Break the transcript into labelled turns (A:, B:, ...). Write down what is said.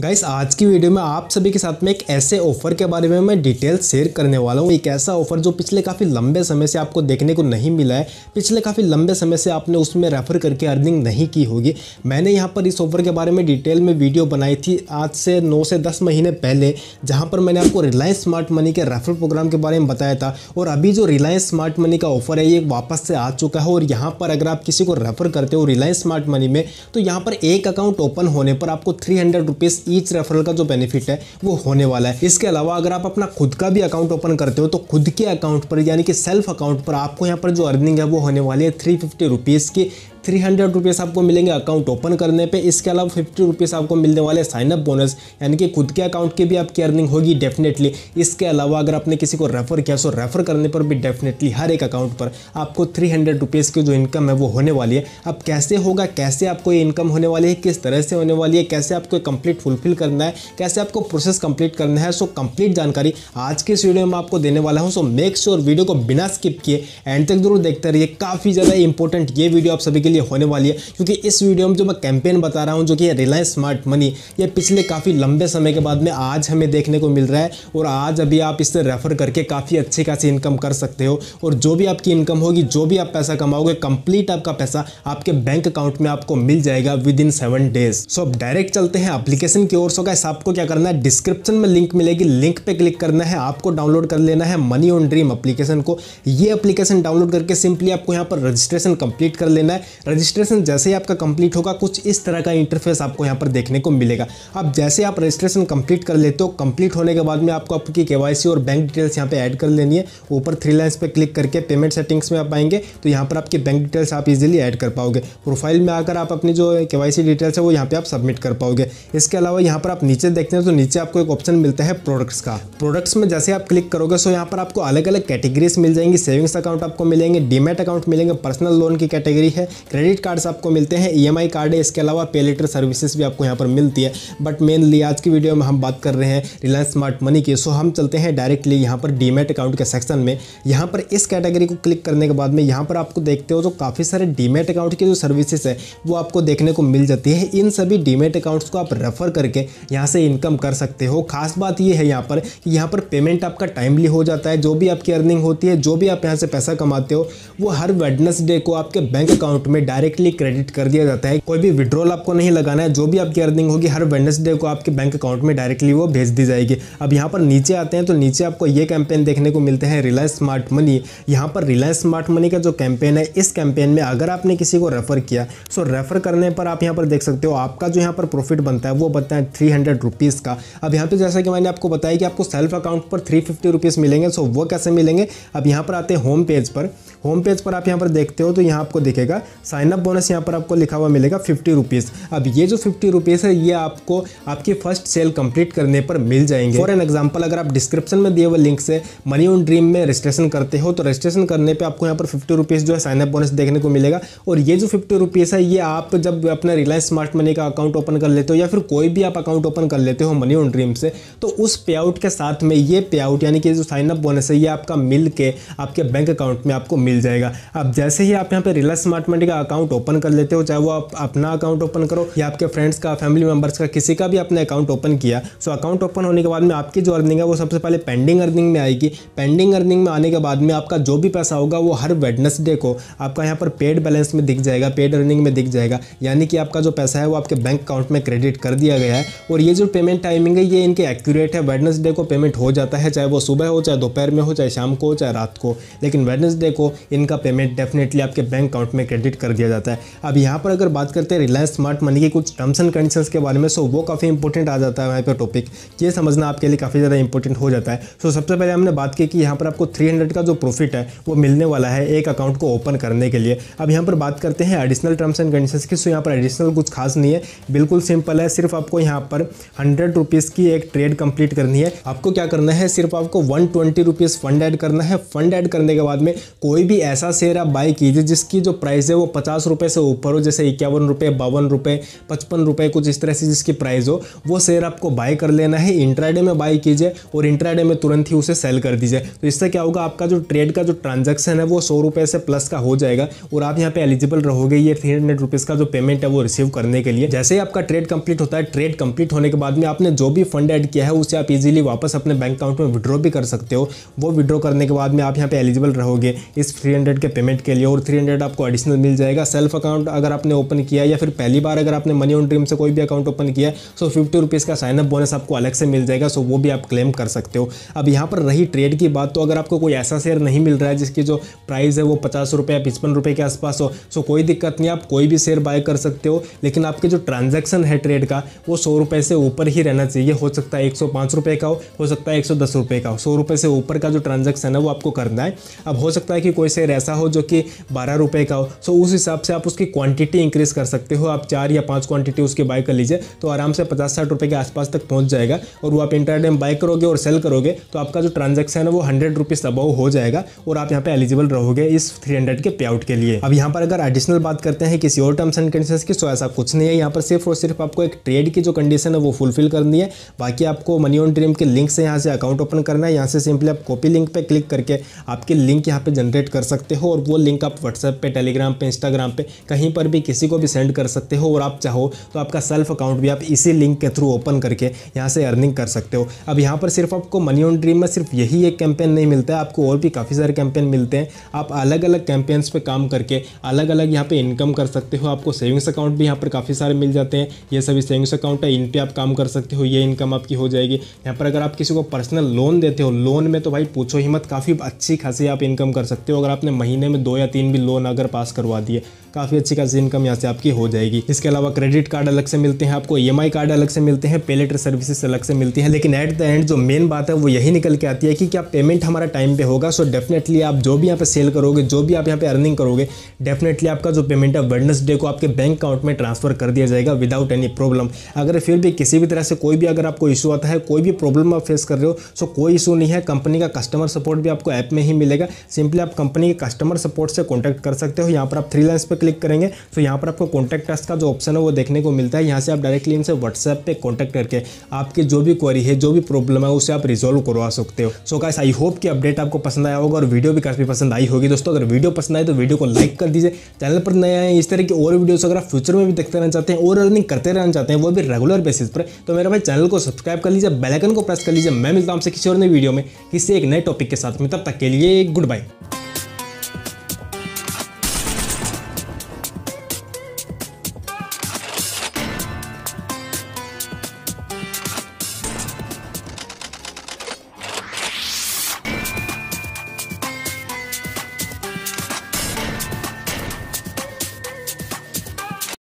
A: guys आज की video में आप सभी के साथ में एक ऐसे ऑफर के बारे में मैं डिटेल शेयर करने वाला हूँ एक ऐसा ऑफर जो पिछले काफ़ी लंबे समय से आपको देखने को नहीं मिला है पिछले काफ़ी लंबे समय से आपने उसमें रेफर करके अर्निंग नहीं की होगी मैंने यहाँ पर इस ऑफर के बारे में डिटेल में वीडियो बनाई थी आज से नौ से दस महीने पहले जहाँ पर मैंने आपको रिलायंस स्मार्ट मनी के रेफर प्रोग्राम के बारे में बताया था और अभी जो रिलायंस स्मार्ट मनी का ऑफर है ये वापस से आ चुका है और यहाँ पर अगर आप किसी को रेफर करते हो रिलायंस स्मार्ट मनी में तो यहाँ पर एक अकाउंट ओपन होने पर आपको three hundred rupees each referral का जो बेनिफिट है वो होने वाला है इसके अलावा अगर आप अपना खुद का भी अकाउंट ओपन करते हो तो खुद के अकाउंट पर यानी कि सेल्फ अकाउंट पर आपको यहाँ पर जो अर्निंग है वो होने वाली है थ्री फिफ्टी रुपीज़ की थ्री हंड्रेड रुपीज़ आपको मिलेंगे अकाउंट ओपन करने पे इसके अलावा फिफ्टी रुपीज़ आपको मिलने वाले साइनअप बोनस यानी कि खुद के अकाउंट की भी आपकी अर्निंग होगी डेफिनेटली इसके अलावा अगर आपने किसी को रेफर किया सो रेफर करने पर भी डेफिनेटली हर एक अकाउंट पर आपको थ्री हंड्रेड रुपीज़ की जो इनकम है वो होने वाली है अब कैसे होगा कैसे आपको ये इनकम होने वाली है किस तरह से होने वाली है कैसे आपको कंप्लीट फुलफिल करना है कैसे आपको प्रोसेस कंप्लीट करना है सो कंप्लीट जानकारी आज की इस वीडियो में आपको देने वाला हूँ सो मेक श्योर वीडियो को बिना स्किप किए एंड तक जरूर देखते रहिए काफ़ी ज़्यादा इंपॉर्टेंट ये वीडियो आप सभी के लिए लिए होने वाली है क्योंकि इस वीडियो में जो मैं कैंपेन बता रहा हूँ जो कि रिलायंस स्मार्ट मनी ये पिछले काफ़ी लंबे समय के बाद में आज हमें देखने को मिल रहा है और आज अभी आप इससे रेफर करके काफ़ी अच्छी खासी इनकम कर सकते हो और जो भी आपकी इनकम होगी जो भी आप पैसा कमाओगे कंप्लीट आपका पैसा आपके बैंक अकाउंट में आपको मिल जाएगा within seven days so अब डायरेक्ट चलते हैं अप्लीकेशन की ओर सो आपको क्या करना है डिस्क्रिप्शन में लिंक मिलेगी लिंक पे क्लिक करना है आपको डाउनलोड कर लेना है मनी ऑन ड्रीम अप्लीकेशन को ये अप्लीकेशन डाउनलोड करके सिंपली आपको यहाँ पर रजिस्ट्रेशन कंप्लीट कर लेना है रजिस्ट्रेशन जैसे ही आपका कंप्लीट होगा कुछ इस तरह का इंटरफेस आपको यहाँ पर देखने को मिलेगा अब जैसे आप रजिस्ट्रेशन कंप्लीट कर लेते हो कंप्लीट होने के बाद में आपको आपकी के और बैंक डिटेल्स यहाँ पर ऐड कर लेनी है ऊपर थ्री लाइन्स पर क्लिक करके पेमेंट सेटिंग्स में आप आएंगे तो यहाँ पर आपकी बैंक डिटेल्स आप इजिली ऐड कर पाओगे प्रोफाइल में आकर आप अपनी जो के डिटेल्स है वो यहाँ पर आप सबमिट कर पाओगे इसके अलावा यहाँ पर आप नीचे देखते हैं तो नीचे आपको एक ऑप्शन मिलता है प्रोडक्ट्स का प्रोडक्ट्स में जैसे आप क्लिक करोगे सो यहाँ पर आपको अलग अलग कैटेगरीज मिल जाएंगी सेविंग्स अकाउंट आपको मिलेंगे डीमेट अकाउंट मिलेंगे पर्सनल लोन की कैटेगरी है क्रेडिट कार्ड्स आपको मिलते हैं ई e कार्ड है इसके अलावा पे लेटर सर्विसेज भी आपको यहाँ पर मिलती है बट मेनली आज की वीडियो में हम बात कर रहे हैं रिलायंस स्मार्ट मनी की सो हम चलते हैं डायरेक्टली यहाँ पर डीमेट अकाउंट के सेक्शन में यहाँ पर इस कैटेगरी को क्लिक करने के बाद में यहाँ पर आपको देखते हो तो जो काफ़ी सारे डीमेट अकाउंट की जो सर्विसेज है वो आपको देखने को मिल जाती है इन सभी डीमेट अकाउंट्स को आप रेफर करके यहाँ से इनकम कर सकते हो खास बात ये है यहाँ पर कि यहाँ पर पेमेंट आपका टाइमली हो जाता है जो भी आपकी अर्निंग होती है जो भी आप यहाँ से पैसा कमाते हो वो हर वेडनेसडे को आपके बैंक अकाउंट में में डायरेक्टली क्रेडिट कर दिया जाता है कोई भी विड्रॉल आपको नहीं लगाना है जो भी आपकी अर्निंग होगी हर वेडनेसडे को आपके बैंक अकाउंट में डायरेक्टली वो भेज दी जाएगी अब यहाँ पर नीचे आते हैं तो नीचे आपको ये कैंपेन देखने को मिलते हैं रिलायंस स्मार्ट मनी यहाँ पर रिलायंस स्मार्ट मनी का जो कैंपेन है इस कैंपेन में अगर आपने किसी को रेफर किया सो रेफर करने पर आप यहाँ पर देख सकते हो आपका जो यहाँ पर प्रॉफिट बनता है वो बनता है थ्री हंड्रेड रुपीज़ का अब यहाँ पर जैसा कि मैंने आपको बताया कि आपको सेल्फ अकाउंट पर थ्री फिफ्टी रुपीज़ मिलेंगे सो वो कैसे मिलेंगे अब यहाँ पर आते हैं होम पेज पर होम पेज पर आप यहाँ पर देखते हो तो यहाँ आपको दिखेगा साइनअप बोनस यहाँ पर आपको लिखा हुआ मिलेगा फिफ्टी रुपीज़ अब ये जो फिफ्टी रुपीज़ है ये आपको आपकी फर्स्ट सेल कंप्लीट करने पर मिल जाएंगे फॉर एन एग्जाम्पल अगर आप डिस्क्रिप्शन में दिए हुए लिंक से मनी ऑन ड्रीम में रजिस्ट्रेशन करते हो तो रजिस्ट्रेशन करने पर आपको यहाँ पर फिफ्टी रुपीज़ जो है साइनअप बोनस देखने को मिलेगा और ये जो फिफ्टी रुपीज़ है ये आप जब अपना रिलायंस स्मार्ट मनी का अकाउंट ओपन कर लेते हो या फिर कोई भी आप अकाउंट ओपन कर लेते हो मनी ऑन ड्रीम से तो उस पे आउट के साथ में ये पे आउट यानी कि जो साइनअप बोनस है ये आपका मिल के आपके बैंक अकाउंट में आपको मिल जाएगा अब जैसे ही आप यहाँ पर रिलायंस स्मार्ट मनी का का अकाउंट ओपन कर लेते हो चाहे वो आप अपना अकाउंट ओपन करो या आपके फ्रेंड्स का फैमिली मेंबर्स का किसी का भी अपने अकाउंट ओपन किया सो अकाउंट ओपन होने के बाद में आपकी जो अर्निंग है वो सबसे पहले पेंडिंग अर्निंग में आएगी पेंडिंग अर्निंग में आने के बाद में आपका जो भी पैसा होगा वो हर वेडनेसडे को आपका यहाँ पर पेड बैलेंस में दिख जाएगा पेड अर्निंग में दिख जाएगा यानी कि आपका जो पैसा है वो आपके बैंक अकाउंट में क्रेडिट कर दिया गया है और ये जो पेमेंट टाइमिंग है ये इनके एक्यूरेट है वेडनेसडे को पेमेंट हो जाता है चाहे वो सुबह हो चाहे दोपहर में हो चाहे शाम को हो चाहे रात को लेकिन वेडनेसडे को इनका पेमेंट डेफिनेटली आपके बैंक अकाउंट में क्रेडिट कर कर दिया जाता है अब यहाँ पर अगर बात करते हैं रिलायंस स्मार्ट मनी के कुछ टर्म्स एंड कंडीशन के बारे में सो वो काफ़ी इंपॉर्टेंट आ जाता है यहाँ पर टॉपिक ये समझना आपके लिए काफ़ी ज़्यादा इंपॉर्टेंट हो जाता है सो सबसे पहले हमने बात की कि यहाँ पर आपको थ्री का जो प्रॉफिट है वो मिलने वाला है एक अकाउंट को ओपन करने के लिए अब यहाँ पर बात करते हैं एडिशनल टर्म्स एंड कंडीशन की सो यहाँ पर एडिशनल कुछ खास नहीं है बिल्कुल सिंपल है सिर्फ आपको यहाँ पर हंड्रेड रुपीज़ की एक ट्रेड कंप्लीट करनी है आपको क्या करना है सिर्फ आपको one twenty rupees fund add करना है फंड ऐड करने के बाद में कोई भी ऐसा शेयर आप बाई कीजिए जिसकी जो प्राइस है वो पचास रुपये से ऊपर हो जैसे इक्यावन रुपये बावन रुपये पचपन रुपये कुछ इस तरह से जिसकी प्राइस हो वो शेयर आपको बाय कर लेना है इंट्राडे में बाय कीजिए और इंट्राडे में तुरंत ही उसे सेल कर दीजिए तो इससे क्या होगा आपका जो ट्रेड का जो ट्रांजेक्शन है वो सौ रुपये से प्लस का हो जाएगा और आप यहाँ पे एलिजिबल रहोगे ये थ्री हंड्रेड रुपीज़ का जो पेमेंट है वो रिसीव करने के लिए जैसे ही आपका ट्रेड कंप्लीट होता है ट्रेड कंप्लीट होने के बाद में आपने जो भी फंड ऐड किया है उसे आप इजीली वापस अपने बैंक अकाउंट में विड्रॉ भी कर सकते हो वो विड्रॉ करने के बाद में आप यहाँ पे एलिजिबल रहोगे इस थ्री के पेमेंट के लिए और थ्री आपको एडिशनल मिल जाएगा जाएगा सेल्फ अकाउंट अगर आपने ओपन किया या फिर पहली बार अगर आपने मनी ऑन ड्रीम से कोई भी अकाउंट ओपन किया सो फिफ्टी रुपीज़ का साइनअप बोनस आपको अलग से मिल जाएगा सो वो भी आप क्लेम कर सकते हो अब यहाँ पर रही ट्रेड की बात तो अगर आपको कोई ऐसा शेयर नहीं मिल रहा है जिसकी जो प्राइस है वो पचास रुपये या पचपन रुपये के आसपास हो सो कोई दिक्कत नहीं आप कोई भी शेयर बाय कर सकते हो लेकिन आपके जो ट्रांजेक्शन है ट्रेड का वो सौ रुपये से ऊपर ही रहना चाहिए हो सकता है एक सौ पाँच रुपये का हो हो सकता है एक सौ दस रुपये का हो सौ रुपये से ऊपर का जो ट्रांजेक्शन है वो आपको करना है अब हो सकता है कि कोई शेयर ऐसा हो जो कि बारह रुपये का हो सो उस हिसाब से आप उसकी क्वांटिटी इंक्रीज कर सकते हो आप चार या पांच क्वांटिटी उसकी बाय कर लीजिए तो आराम से पचास साठ रुपये के आसपास तक पहुंच जाएगा और वो आप इंटरडे बाय करोगे और सेल करोगे तो आपका जो ट्रांजेक्शन है वो हंड्रेड रुपीज़ अबाउ हो जाएगा और आप यहाँ पे एलिजिबल रहोगे इस थ्री हंड्रेड के पे आउट के लिए अब यहाँ पर अगर एडिशनल बात करते हैं किसी और टर्म्स एंड कंडीशन की तो ऐसा कुछ नहीं है यहाँ पर सिर्फ और सिर्फ आपको एक ट्रेड की जो कंडीशन है वो फुलफिल करनी है बाकी आपको मनी ऑन ड्रीम के लिंक से यहाँ से अकाउंट ओपन करना है यहाँ से सिंपली आप कॉपी लिंक पर क्लिक करके आपकी लिंक यहाँ पर जनरेट कर सकते हो और वो लिंक आप व्हाट्सएप पर टेलीग्राम पे इंस्टाग्राम पे कहीं पर भी किसी को भी सेंड कर सकते हो और आप चाहो तो आपका सेल्फ अकाउंट भी आप इसी लिंक के थ्रू ओपन करके यहाँ से अर्निंग कर सकते हो अब यहाँ पर सिर्फ आपको मनी ऑन ड्रीम में सिर्फ यही एक कैंपेन नहीं मिलता है आपको और भी काफ़ी सारे कैंपेन मिलते हैं आप अलग अलग कैंपेन्स पर काम करके अलग अलग यहाँ पर इनकम कर सकते हो आपको सेविंग्स अकाउंट भी यहाँ पर काफ़ी सारे मिल जाते हैं ये सभी सेविंग्स अकाउंट है इन पर आप काम कर सकते हो ये इनकम आपकी हो जाएगी यहाँ पर अगर आप किसी को पर्सनल लोन देते हो लोन में तो भाई पूछो हिम्मत काफ़ी अच्छी खासी आप इनकम कर सकते हो अगर आपने महीने में दो या तीन भी लोन अगर पास करवा जाती है काफ़ी अच्छी खासी इनकम यहाँ से आपकी हो जाएगी इसके अलावा क्रेडिट कार्ड अलग से मिलते हैं आपको ई e कार्ड अलग से मिलते हैं पेलेटर सर्विसेज अलग से मिलती हैं लेकिन एट द एंड जो मेन बात है वो यही निकल के आती है कि क्या पेमेंट हमारा टाइम पे होगा सो डेफिनेटली आप जो भी यहाँ पे सेल करोगे जो भी आप यहाँ पे अर्निंग करोगे डेफिनेटली आपका जो पेमेंट है वेडनसडे को आपके बैंक अकाउंट में ट्रांसफर कर दिया जाएगा विदाउट एनी प्रॉब्लम अगर फिर भी किसी भी तरह से कोई भी अगर आपको इशू आता है कोई भी प्रॉब्लम आप फेस कर रहे हो सो कोई इशू नहीं है कंपनी का कस्टमर सपोर्ट भी आपको ऐप में ही मिलेगा सिंपली आप कंपनी के कस्टमर सपोर्ट से कॉन्टैक्ट कर सकते हो यहाँ पर आप लाइन्स पर क्लिक करेंगे तो यहाँ पर आपको कॉन्टैक्ट अस का जो ऑप्शन है वो देखने को मिलता है यहाँ से आप डायरेक्टली इनसे व्हाट्सएप पे कॉन्टैक्ट करके आपकी जो भी क्वारी है जो भी प्रॉब्लम है उसे आप रिजोल्व करवा सकते हो सो गाइस आई होप कि अपडेट आपको पसंद आया होगा और वीडियो भी काफ़ी पसंद आई होगी दोस्तों अगर वीडियो पसंद आए तो वीडियो को लाइक कर दीजिए चैनल पर नए आए इस तरह की और वीडियो अगर आप फ्यूचर में भी देखते रहना चाहते हैं और अर्निंग करते रहना चाहते हैं वो भी रेगुलर बेसिस पर तो मेरे भाई चैनल को सब्सक्राइब कर लीजिए बेलाइकन को प्रेस कर लीजिए मैं मिलता हूँ आपसे किसी और नई वीडियो में किसी एक नए टॉपिक के साथ में तब तक के लिए गुड बाई